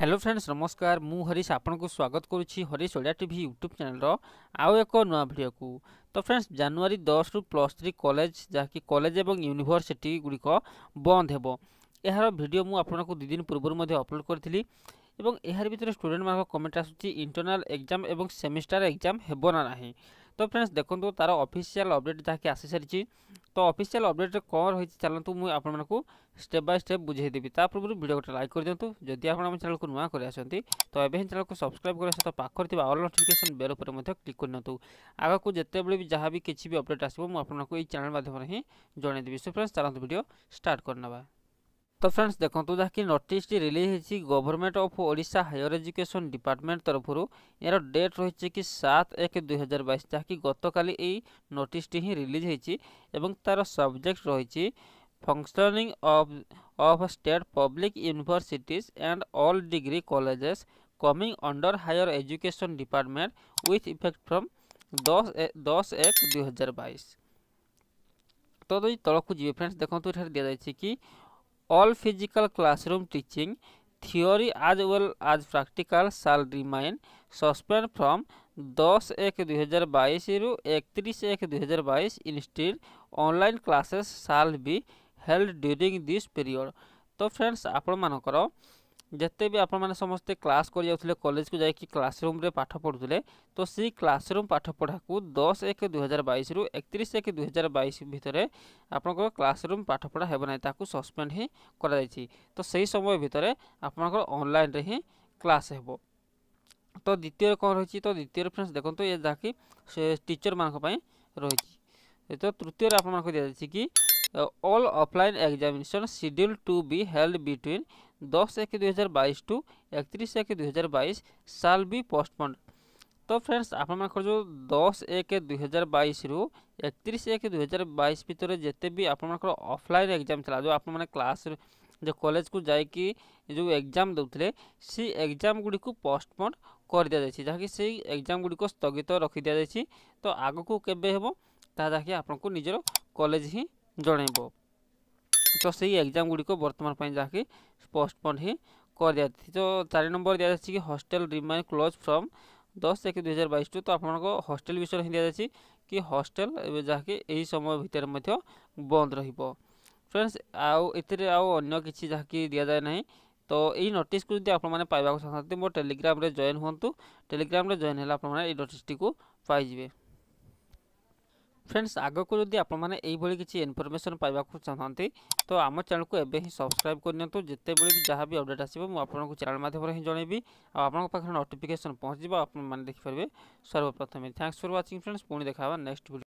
hello friends নমস্কার মু হরিশ আপনার স্বাগত করছি হরিশ ওড়িয়া টিভি ইউট্যুব চ্যানেলর আউ এক নয় ভিডিওকু তো ফ্রেন্ডস জানুয়ারি দশ রু প্লস থ্রি কলেজ যাকি কলেজ এবং ইউনিভার্সিটি গুড়িক বন্ধ হব এর ভিডিও মু আপনার দুদিন পূর্বর মধ্যে অপলোড করেছিলি এবং এর ভিতরে স্টুডেন্ট মান কমেন্ট আসুচি ইন্টরনাল এক্সাম এবং সেমিস্টার এক্সাম হব না না তো ফ্রেন্ডস দেখুন তার অফিসিয়াল অপডেট যাকি আসি সারিছি তো ଅଫିସିଆଲ ଅପଡେଟ୍ କ'ଣ ରହିଛି ଚାଲନ୍ତୁ ମୁଁ ଆପଣମାନଙ୍କୁ ଷ୍ଟେପ୍ ବାଇ ଷ୍ଟେପ୍ ବୁଝାଇ ଦେବି ତା ପୂର୍ବରୁ ଭିଡ଼ିଓଟା ଲାଇକ୍ କରିଦିଅନ୍ତୁ ଯଦି ଆପଣ ଆମ ଚ୍ୟାନେଲକୁ ନୂଆ କରି ଆସନ୍ତି ତ ଏବେ ହିଁ ଚ୍ୟାନେଲକୁ ସବସ୍କ୍ରାଇବ୍ କରିବା ସହିତ ପାଖରେ ଥିବା ଅଲ୍ ନୋଟିଫିକେସନ୍ ବେଲ୍ ଉପରେ ମଧ୍ୟ କ୍ଲିକ୍ କରିନିଅନ୍ତୁ ଆଗକୁ ଯେତେବେଳେ ବି ଯାହା ବି କିଛି ବି ଅପଡେଟ୍ ଆସିବ ମୁଁ ଆପଣଙ୍କୁ ଏଇ ଚ୍ୟାନେଲ୍ ମାଧ୍ୟମରେ ହିଁ ଜଣାଇଦେବି ସୋ ଫ୍ରେଣ୍ଡସ୍ ଚାଲନ୍ତୁ ଭିଡ଼ିଓ ଷ୍ଟାର୍ଟ କରିନେବା তো ଫ୍ରେଣ୍ଡସ୍ ଦେଖନ୍ତୁ ଯାହାକି ନୋଟିସ୍ଟି ରିଲିଜ୍ ହେଇଛି government of Odisha higher education department ତରଫରୁ ଏହାର ଡେଟ୍ ରହିଛି କି ସାତ ଏକ ଦୁଇହଜାର ବାଇଶ ଯାହାକି ଗତକାଲି ଏଇ ନୋଟିସ୍ଟି ହିଁ ରିଲିଜ୍ ହେଇଛି ଏବଂ ତା'ର ସବଜେକ୍ଟ ରହିଛି functioning of of state public universities and all degree colleges coming under higher education department with effect from ଦଶ ଦଶ ଏକ ଦୁଇହଜାର ବାଇଶ ତ ଦୁଇ ତଳକୁ ଯିବେ ଫ୍ରେଣ୍ଡସ୍ ଦେଖନ୍ତୁ ଏଠାରେ ଦିଆଯାଇଛି କି all physical classroom teaching theory as well as practical shall remain suspended from 10 এক 2022 রু 31 এক 2022 instead online classes shall be held during this तो फ्रेंड्स आपण मानकर ଯେତେ ବି ଆପଣମାନେ ସମସ୍ତେ କ୍ଲାସ୍ କରିଯାଉଥିଲେ କଲେଜକୁ ଯାଇକି କ୍ଲାସରୁମ୍ରେ ପାଠ ପଢ଼ୁଥିଲେ ତ ସେଇ କ୍ଲାସରୁମ୍ ପାଠ ପଢ଼ାକୁ ଦଶ ଏକ ଦୁଇହଜାର ବାଇଶରୁ ଏକତିରିଶ ଏକ ଦୁଇହଜାର ବାଇଶ ଭିତରେ ଆପଣଙ୍କର କ୍ଲାସରୁମ୍ ପାଠ ପଢ଼ା ହେବ ନାହିଁ ତାକୁ ସସ୍ପେଣ୍ଡ ହିଁ କରାଯାଇଛି ତ ସେହି ସମୟ ଭିତରେ ଆପଣଙ୍କର ଅନଲାଇନ୍ରେ ହିଁ କ୍ଲାସ୍ ହେବ ତ ଦ୍ୱିତୀୟରେ କ'ଣ ରହିଛି ତ ଦ୍ୱିତୀୟରେ ଫ୍ରେଣ୍ଡସ୍ ଦେଖନ୍ତୁ ଏ ଯାହାକି ଟିଚର୍ମାନଙ୍କ ପାଇଁ ରହିଛି ତ ତୃତୀୟରେ ଆପଣମାନଙ୍କୁ ଦିଆଯାଇଛି କି all offline examination scheduled to be held between दस एक दुई हजार टू एकतीस एक दुई हजार बैश साल भी पोस्टपोन तो फ्रेंड्स आपर जो दस एक दुई हजार बैश रु एकतीस एक दुई हजार बैश भितर जिते भी आपर अफलाइन एग्जाम था जो आप क्लास जो कॉलेज को तो जाकि जो एग्जाम दूसरे से एग्जाम गुड़ी पोस्टपोन कर दि जाए जहाँकि एग्जाम गुड़ी स्थगित रखी दि जाए तो आग को केवे हे ता आपको निजर कलेज ही जन ତ ସେଇ ଏକ୍ଜାମ୍ ଗୁଡ଼ିକ ବର୍ତ୍ତମାନ ପାଇଁ ଯାହାକି ପୋଷ୍ଟପୋନ୍ ହିଁ କରିଦିଆଯାଇଛି ତ ଚାରି ନମ୍ବର ଦିଆଯାଇଛି କି ହଷ୍ଟେଲ ରିମାଇନ୍ କ୍ଲୋଜ୍ ଫ୍ରମ୍ ଦଶ ଏକ ଦୁଇ ହଜାର ବାଇଶରୁ ତ ଆପଣଙ୍କ ହଷ୍ଟେଲ ବିଷୟରେ ହିଁ ଦିଆଯାଇଛି କି ହଷ୍ଟେଲ ଏବେ ଯାହାକି ଏହି ସମୟ ଭିତରେ ମଧ୍ୟ ବନ୍ଦ ରହିବ ଫ୍ରେଣ୍ଡସ୍ ଆଉ ଏଥିରେ ଆଉ ଅନ୍ୟ କିଛି ଯାହାକି ଦିଆଯାଏ ନାହିଁ ତ ଏଇ ନୋଟିସ୍କୁ ଯଦି ଆପଣମାନେ ପାଇବାକୁ ଚାହୁଁଛନ୍ତି ମୋ ଟେଲିଗ୍ରାମରେ ଜଏନ୍ ହୁଅନ୍ତୁ ଟେଲିଗ୍ରାମରେ ଜଏନ୍ ହେଲେ ଆପଣମାନେ ଏଇ ନୋଟିସ୍ଟିକୁ ପାଇଯିବେ ফ্রেন্ডস আগুক যদি আপনার এইভাবে কিছু ইনফরমেসন পাওয়া চাহতি তো আমার চ্যানেল এবে হি সবসক্রাইব করে নিতু যেতবে যা বি অপডেট আসবে মু আপনার চ্যানেল মাধ্যমে হি জনাইবি আপনার পাখে নোটিফিকেসন পৌঁছবে আপনার দেখিপারে সর্বপ্রথমে থ্যাঙ্কস ফর ওয়াচিং ফ্রেন্ডস পুঁ দেখা নেক্সট ভিডিও